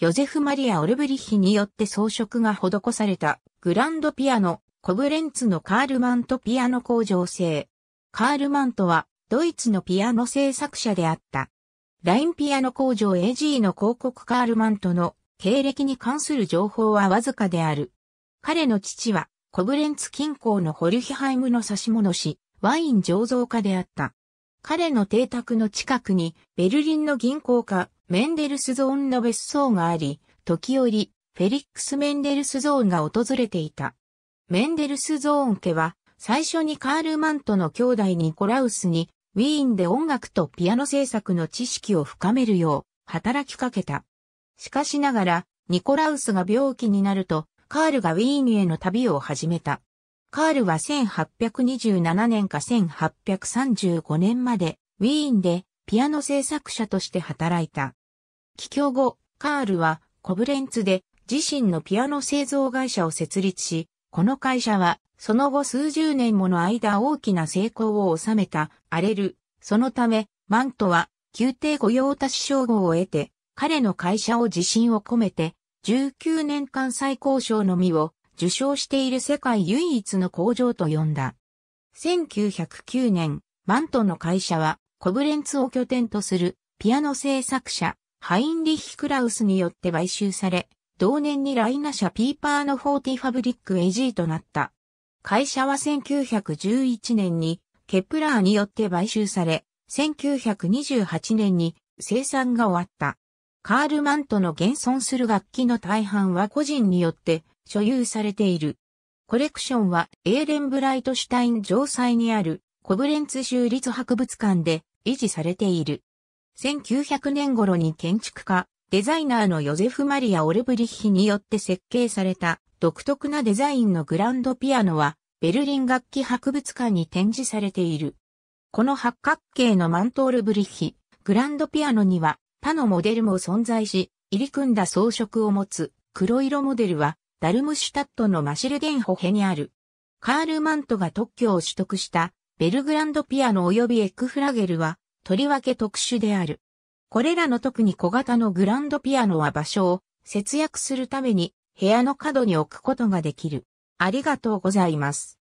ヨゼフ・マリア・オルブリッヒによって装飾が施されたグランドピアノ、コブレンツのカールマントピアノ工場製。カールマントはドイツのピアノ製作者であった。ラインピアノ工場 AG の広告カールマントの経歴に関する情報はわずかである。彼の父はコブレンツ近郊のホルヒハイムの差し物師、ワイン醸造家であった。彼の邸宅の近くにベルリンの銀行家メンデルスゾーンの別荘があり、時折、フェリックス・メンデルスゾーンが訪れていた。メンデルスゾーン家は、最初にカール・マントの兄弟ニコラウスに、ウィーンで音楽とピアノ制作の知識を深めるよう、働きかけた。しかしながら、ニコラウスが病気になると、カールがウィーンへの旅を始めた。カールは1827年か1835年まで、ウィーンでピアノ制作者として働いた。帰郷後、カールはコブレンツで自身のピアノ製造会社を設立し、この会社はその後数十年もの間大きな成功を収めたアレル。そのため、マントは宮廷御用達称号を得て、彼の会社を自信を込めて、19年間最高賞のみを受賞している世界唯一の工場と呼んだ。1909年、マントの会社はコブレンツを拠点とするピアノ制作者、ハインリッヒ・クラウスによって買収され、同年にライナ社ピーパーのフォーティファブリック AG となった。会社は1911年にケプラーによって買収され、1928年に生産が終わった。カール・マントの現存する楽器の大半は個人によって所有されている。コレクションはエーレンブライトシュタイン城塞にあるコブレンツ州立博物館で維持されている。1900年頃に建築家、デザイナーのヨゼフ・マリア・オルブリッヒによって設計された独特なデザインのグランドピアノはベルリン楽器博物館に展示されている。この八角形のマントールブリッヒ、グランドピアノには他のモデルも存在し、入り組んだ装飾を持つ黒色モデルはダルムシュタットのマシルデンホヘにある。カール・マントが特許を取得したベルグランドピアノ及びエックフラゲルは、とりわけ特殊である。これらの特に小型のグランドピアノは場所を節約するために部屋の角に置くことができる。ありがとうございます。